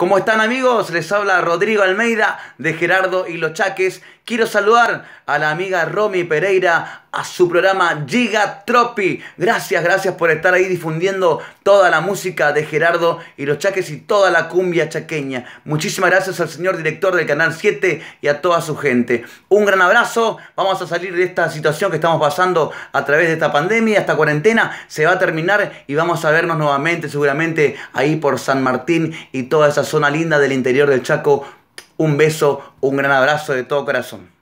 ¿Cómo están amigos? Les habla Rodrigo Almeida de Gerardo y los Chaques. Quiero saludar a la amiga Romy Pereira, a su programa Giga Tropi. Gracias, gracias por estar ahí difundiendo toda la música de Gerardo y los chaques y toda la cumbia chaqueña. Muchísimas gracias al señor director del Canal 7 y a toda su gente. Un gran abrazo. Vamos a salir de esta situación que estamos pasando a través de esta pandemia, esta cuarentena. Se va a terminar y vamos a vernos nuevamente, seguramente ahí por San Martín y toda esa zona linda del interior del Chaco. Un beso, un gran abrazo de todo corazón.